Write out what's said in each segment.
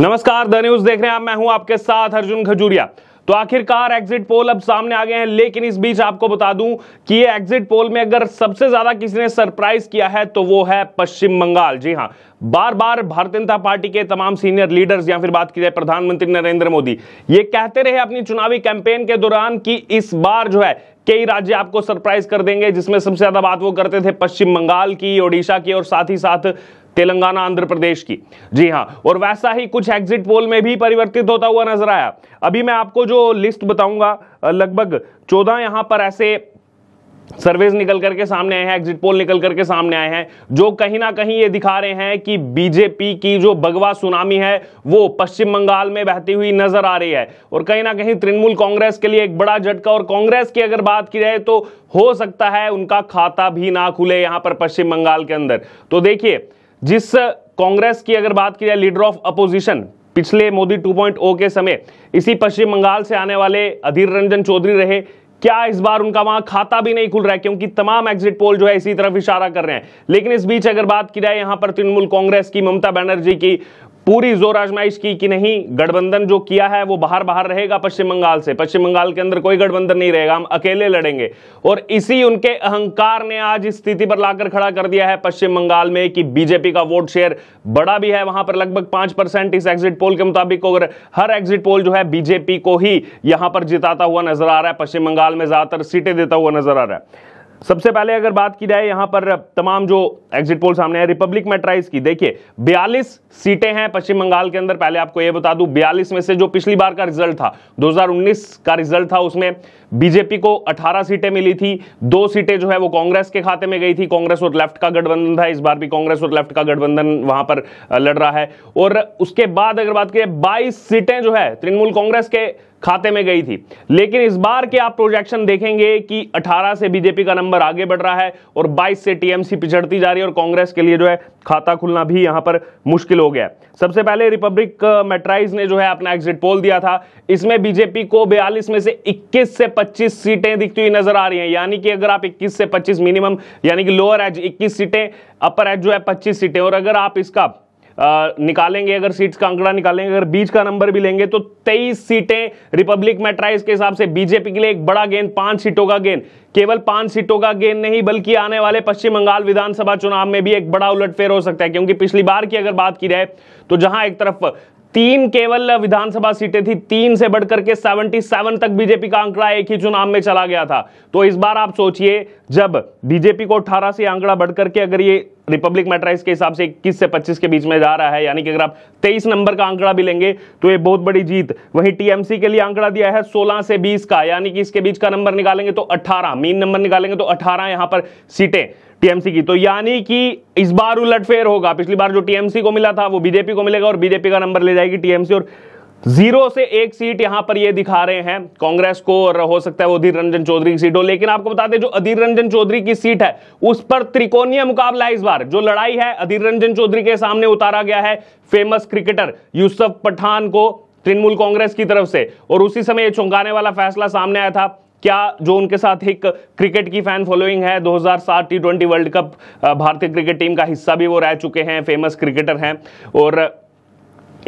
नमस्कार the news देख रहे हैं आप मैं हूं आपके साथ अर्जुन खजूरिया तो आखिरकार एग्जिट पोल अब सामने आ गए हैं लेकिन इस बीच आपको बता दूं कि ये एग्जिट पोल में अगर सबसे ज्यादा किसी ने सरप्राइज किया है तो वो है पश्चिम बंगाल जी हां बार बार भारतीय जनता पार्टी के तमाम सीनियर लीडर्स या फिर बात की जाए प्रधानमंत्री नरेंद्र मोदी ये कहते रहे अपनी चुनावी कैंपेन के दौरान कि इस बार जो है कई राज्य आपको सरप्राइज कर देंगे जिसमें सबसे ज्यादा बात वो करते थे पश्चिम बंगाल की ओडिशा की और साथ ही साथ तेलंगाना आंध्र प्रदेश की जी हाँ और वैसा ही कुछ एग्जिट पोल में भी परिवर्तित होता हुआ नजर आया अभी मैं आपको जो लिस्ट बताऊंगा लगभग चौदह यहां पर ऐसे सर्वेज निकल करके सामने आए हैं एग्जिट पोल निकल करके सामने आए हैं जो कहीं ना कहीं ये दिखा रहे हैं कि बीजेपी की जो भगवा सुनामी है वो पश्चिम बंगाल में बहती हुई नजर आ रही है और कहीं ना कहीं तृणमूल कांग्रेस के लिए एक बड़ा झटका और कांग्रेस की अगर बात की जाए तो हो सकता है उनका खाता भी ना खुले यहां पर पश्चिम बंगाल के अंदर तो देखिए जिस कांग्रेस की अगर बात की जाए लीडर ऑफ अपोजिशन पिछले मोदी 2.0 के समय इसी पश्चिम बंगाल से आने वाले अधीर रंजन चौधरी रहे क्या इस बार उनका वहां खाता भी नहीं खुल रहा है क्योंकि तमाम एग्जिट पोल जो है इसी तरफ इशारा कर रहे हैं लेकिन इस बीच अगर बात की जाए यहां पर तृणमूल कांग्रेस की ममता बनर्जी की पूरी जोर आजमाइश की कि नहीं गठबंधन जो किया है वो बाहर बाहर रहेगा पश्चिम बंगाल से पश्चिम बंगाल के अंदर कोई गठबंधन नहीं रहेगा हम अकेले लड़ेंगे और इसी उनके अहंकार ने आज इस स्थिति पर लाकर खड़ा कर दिया है पश्चिम बंगाल में कि बीजेपी का वोट शेयर बड़ा भी है वहां पर लगभग पांच परसेंट इस एग्जिट पोल के मुताबिक अगर हर एग्जिट पोल जो है बीजेपी को ही यहां पर जिताता हुआ नजर आ रहा है पश्चिम बंगाल में ज्यादातर सीटें देता हुआ नजर आ रहा है सबसे पहले अगर बात की जाए यहां पर तमाम जो एग्जिट पोल सामने है रिपब्लिक मेट्राइज की देखिए 42 सीटें हैं पश्चिम बंगाल के अंदर पहले आपको यह बता दूं 42 में से जो पिछली बार का रिजल्ट था 2019 का रिजल्ट था उसमें बीजेपी को 18 सीटें मिली थी दो सीटें जो है वो कांग्रेस के खाते में गई थी कांग्रेस और लेफ्ट का गठबंधन था इस बार भी कांग्रेस और लेफ्ट का गठबंधन वहां पर लड़ रहा है और उसके बाद अगर बात करें बाईस सीटें जो है तृणमूल कांग्रेस के खाते में गई थी लेकिन इस बार के आप प्रोजेक्शन देखेंगे कि 18 से बीजेपी का नंबर आगे बढ़ रहा है और 22 से टीएमसी पिछड़ती जा रही है और कांग्रेस के लिए जो है खाता खुलना भी यहां पर मुश्किल हो गया सबसे पहले रिपब्लिक मेट्राइज ने जो है अपना एग्जिट पोल दिया था इसमें बीजेपी को बयालीस में से इक्कीस से पच्चीस सीटें दिखती हुई नजर आ रही है यानी कि अगर आप इक्कीस से पच्चीस मिनिमम यानी कि लोअर एज इक्कीस सीटें अपर एज जो है पच्चीस सीटें और अगर आप इसका निकालेंगे अगर सीट्स का आंकड़ा निकालेंगे अगर बीच का नंबर भी लेंगे तो तेईस सीटें रिपब्लिक में ट्राइज के हिसाब से बीजेपी के लिए एक बड़ा गेंद पांच सीटों का गेंद केवल पांच सीटों का गेंद नहीं बल्कि आने वाले पश्चिम बंगाल विधानसभा चुनाव में भी एक बड़ा उलटफेर हो सकता है क्योंकि पिछली बार की अगर बात की जाए तो जहां एक तरफ तीन केवल विधानसभा सीटें थी तीन से बढ़कर के 77 तक बीजेपी का आंकड़ा एक ही चुनाव में चला गया था तो इस बार आप सोचिए जब बीजेपी को 18 से आंकड़ा बढ़कर के अगर ये रिपब्लिक मेट्राइज के हिसाब से इक्कीस से पच्चीस के बीच में जा रहा है यानी कि अगर आप तेईस नंबर का आंकड़ा भी लेंगे तो ये बहुत बड़ी जीत वहीं टीएमसी के लिए आंकड़ा दिया है सोलह से बीस का यानी कि इसके बीच का नंबर निकालेंगे तो अठारह मीन नंबर निकालेंगे तो अठारह यहां पर सीटें टीएमसी की तो यानी कि इस बार उलटफेर होगा पिछली बार जो टीएमसी को मिला था वो बीजेपी को मिलेगा और बीजेपी का नंबर ले जाएगी टीएमसी और जीरो से एक सीट यहां पर ये दिखा रहे हैं कांग्रेस को और हो सकता है वो अधीर रंजन चौधरी की सीट हो लेकिन आपको बता दें जो अधीर रंजन चौधरी की सीट है उस पर त्रिकोणीय मुकाबला इस बार जो लड़ाई है अधीर रंजन चौधरी के सामने उतारा गया है फेमस क्रिकेटर यूसुफ पठान को तृणमूल कांग्रेस की तरफ से और उसी समय चौंकाने वाला फैसला सामने आया था क्या जो उनके साथ एक क्रिकेट की फैन फॉलोइंग है 2007 टी वर्ल्ड कप भारतीय क्रिकेट टीम का हिस्सा भी वो रह चुके हैं फेमस क्रिकेटर हैं और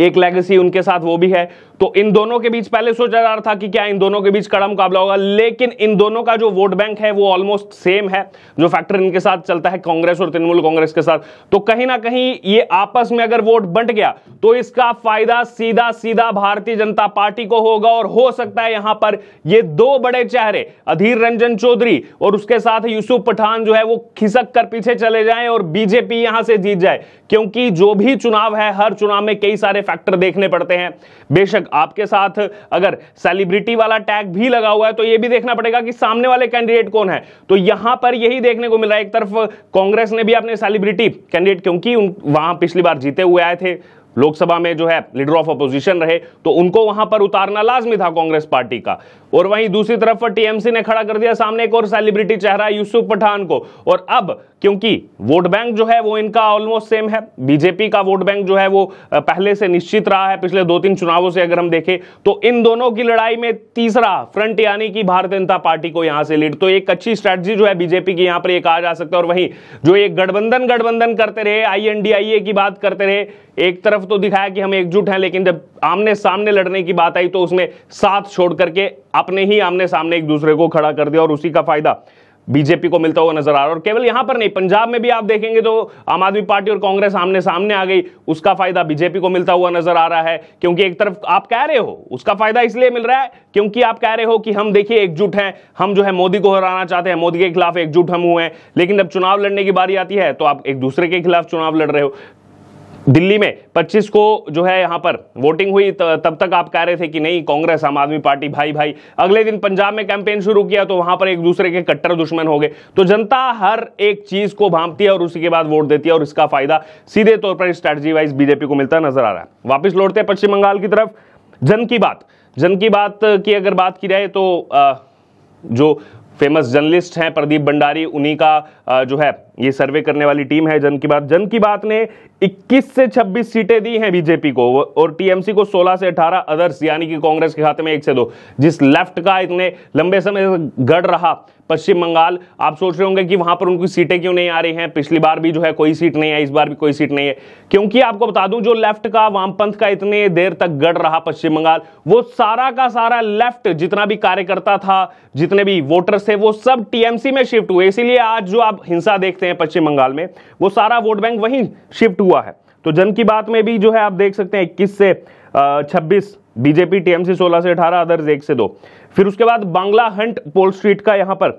एक लेगेसी उनके साथ वो भी है तो इन दोनों के बीच पहले सोचा जा रहा था कि क्या इन दोनों के बीच कड़ा मुकाबला होगा लेकिन इन दोनों का जो वोट बैंक है वो ऑलमोस्ट सेम है जो फैक्टर इनके साथ चलता है कांग्रेस और तृणमूल कांग्रेस के साथ तो कहीं ना कहीं ये आपस में अगर वोट बंट गया तो इसका फायदा सीधा सीधा भारतीय जनता पार्टी को होगा और हो सकता है यहां पर ये दो बड़े चेहरे अधीर रंजन चौधरी और उसके साथ यूसुफ पठान जो है वो खिसक कर पीछे चले जाए और बीजेपी यहां से जीत जाए क्योंकि जो भी चुनाव है हर चुनाव में कई सारे फैक्टर देखने पड़ते हैं बेशक आपके साथ अगर सेलिब्रिटी वाला टैग भी लगा हुआ है तो यह भी देखना पड़ेगा कि सामने वाले कैंडिडेट कौन है तो यहां पर यही देखने को मिल रहा है एक तरफ कांग्रेस ने भी अपने सेलिब्रिटी कैंडिडेट क्योंकि वहां पिछली बार जीते हुए आए थे लोकसभा में जो है लीडर ऑफ अपोजिशन रहे तो उनको वहां पर उतारना लाजमी था कांग्रेस पार्टी का और वहीं दूसरी तरफ टीएमसी ने खड़ा कर दिया सामने एक और सेलिब्रिटी चेहरा यूसुफ पठान को और अब क्योंकि वोट बैंक जो है वो इनका ऑलमोस्ट सेम है बीजेपी का वोट बैंक जो है वो पहले से निश्चित रहा है पिछले दो तीन चुनावों से अगर हम देखें तो इन दोनों की लड़ाई में तीसरा फ्रंट यानी कि भारतीय जनता पार्टी को यहां से लीड तो एक अच्छी स्ट्रेटजी जो है बीजेपी की यहां पर एक कहा जा सकता है और वहीं जो ये गठबंधन गठबंधन करते रहे आई की बात करते रहे एक तरफ तो दिखाया कि हम एकजुट हैं लेकिन जब आमने सामने लड़ने की बात आई तो उसने साथ छोड़ करके अपने ही आमने सामने एक दूसरे को खड़ा कर दिया और उसी का फायदा बीजेपी को मिलता हुआ नजर आ रहा है और केवल यहां पर नहीं पंजाब में भी आप देखेंगे तो आम आदमी पार्टी और कांग्रेस आमने सामने आ गई उसका फायदा बीजेपी को मिलता हुआ नजर आ रहा है क्योंकि एक तरफ आप कह रहे हो उसका फायदा इसलिए मिल रहा है क्योंकि आप कह रहे हो कि हम देखिए एकजुट हैं हम जो है मोदी को हराना चाहते हैं मोदी के खिलाफ एकजुट हम हुए हैं लेकिन जब चुनाव लड़ने की बारी आती है तो आप एक दूसरे के खिलाफ चुनाव लड़ रहे हो दिल्ली में 25 को जो है यहां पर वोटिंग हुई तब तक आप कह रहे थे कि नहीं कांग्रेस आम आदमी पार्टी भाई भाई अगले दिन पंजाब में कैंपेन शुरू किया तो वहां पर एक दूसरे के कट्टर दुश्मन हो गए तो जनता हर एक चीज को भांपती है और उसी के बाद वोट देती है और इसका फायदा सीधे तौर पर स्ट्रैटेजी वाइज बीजेपी को मिलता नजर आ रहा है वापिस लौटते हैं पश्चिम बंगाल की तरफ जन की बात जन की बात की अगर बात की जाए तो जो फेमस जर्नलिस्ट हैं प्रदीप भंडारी उन्हीं का जो है ये सर्वे करने वाली टीम है जन की बात जन की बात ने 21 से 26 सीटें दी हैं बीजेपी को और टीएमसी को 16 से 18 अदर्स यानी कि कांग्रेस के खाते में एक से दो जिस लेफ्ट का इतने लंबे समय गढ़ रहा पश्चिम बंगाल आप सोच रहे होंगे कि वहां पर उनकी सीटें क्यों नहीं आ रही हैं पिछली बार भी जो है कोई सीट नहीं है इस बार भी कोई सीट नहीं है क्योंकि आपको बता दूं जो लेफ्ट का वामपंथ का इतने देर तक गढ़ रहा पश्चिम बंगाल वो सारा का सारा लेफ्ट जितना भी कार्यकर्ता था जितने भी वोटर्स थे वो सब टीएमसी में शिफ्ट हुए इसीलिए आज जो आप हिंसा देखते हैं हैं पश्चिम बंगाल में वो सारा वोट बैंक वहीं शिफ्ट हुआ है तो जन की बात में भी जो है आप देख सकते हैं इक्कीस से छब्बीस बीजेपी टीएमसी 16 से 18 अदर्स एक से दो फिर उसके बाद बांग्ला हंट पोल स्ट्रीट का यहां पर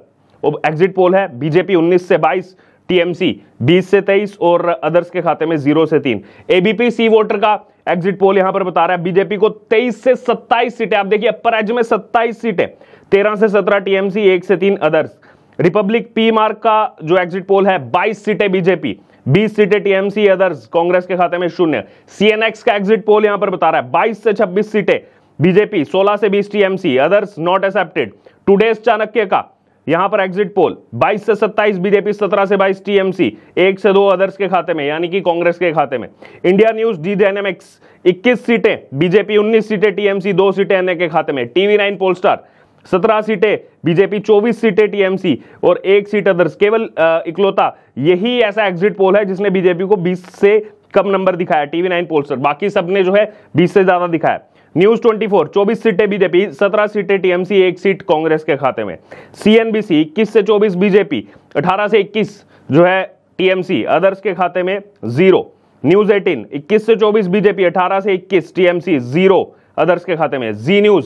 एग्जिट पोल है बीजेपी 19 से 22 टीएमसी 20 से 23 और अदर्स के खाते में 0 से 3 एबीपी सी वोटर का एग्जिट पोल यहां पर बता रहा है बीजेपी को 23 से 27 सीटें आप देखिए अपर एज में 27 सीटें 13 से 17 टीएमसी 1 से 3 अदर्स रिपब्लिक पी मार्क का जो एग्जिट पोल है 22 सीटें बीजेपी 20 सीटें टीएमसी अदर्स कांग्रेस के खाते में शून्य सीएनएक्स का एग्जिट पोल यहां पर बता रहा है 22 से 26 सीटें बीजेपी 16 से 20 TMC others not accepted today's Chanakya का यहां पर एग्जिट पोल 22 से 27 बीजेपी 17 से 22 टीएमसी एक से दो अदर्स के खाते में यानी कि कांग्रेस के खाते में इंडिया न्यूज डी डायनेमिक्स 21 सीटें बीजेपी 19 सीटें टीएमसी दो सीटें एनए के खाते में टीवी नाइन पोल स्टार सत्रह सीटें बीजेपी चौबीस सीटें टीएमसी और एक सीट अदर्स केवल इकलौता यही ऐसा एग्जिट पोल है जिसने बीजेपी को बीस से कम नंबर दिखाया टीवी नाइन पोलस्टर बाकी सबने जो है बीस से ज्यादा दिखाया न्यूज 24 24 सीटें बीजेपी 17 सीटें टीएमसी एक सीट कांग्रेस के खाते में सीएनबीसी 21 से 24 बीजेपी 18 से 21 जो है टीएमसी अदर्स के खाते में जीरो न्यूज 18 21 से 24 बीजेपी 18 से 21 टीएमसी जीरो अदर्स के खाते में जी न्यूज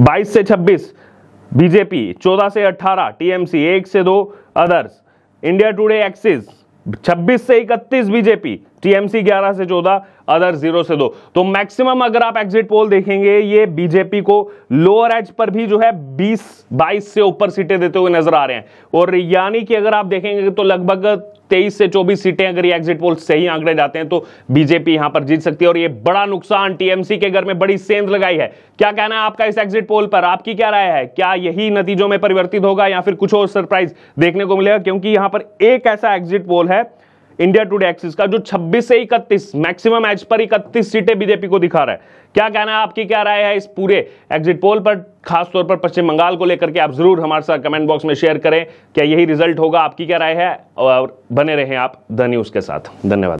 बाईस से छब्बीस बीजेपी चौदह से अट्ठारह टीएमसी एक से दो अदर्स इंडिया टुडे एक्सिस 26 से 31 बीजेपी टीएमसी 11 से 14 अदर 0 से 2 तो मैक्सिमम अगर आप एग्जिट पोल देखेंगे ये बीजेपी को लोअर एज पर भी जो है 20 22 से ऊपर सीटें देते हुए नजर आ रहे हैं और यानी कि अगर आप देखेंगे तो लगभग तेईस से चौबीस सीटें अगर ये एग्जिट पोल सही आंकड़े जाते हैं तो बीजेपी यहां पर जीत सकती है और ये बड़ा नुकसान टीएमसी के घर में बड़ी सेंध लगाई है क्या कहना है आपका इस एग्जिट पोल पर आपकी क्या राय है क्या यही नतीजों में परिवर्तित होगा या फिर कुछ और सरप्राइज देखने को मिलेगा क्योंकि यहां पर एक ऐसा एग्जिट पोल है इंडिया टुडे एक्सिस का जो 26 से 31 मैक्सिमम एज पर 31 सीटें बीजेपी को दिखा रहा है क्या कहना है आपकी क्या राय है इस पूरे एग्जिट पोल पर खासतौर पर पश्चिम बंगाल को लेकर के आप जरूर हमारे साथ कमेंट बॉक्स में शेयर करें क्या यही रिजल्ट होगा आपकी क्या राय है और बने रहें आप द न्यूज के साथ धन्यवाद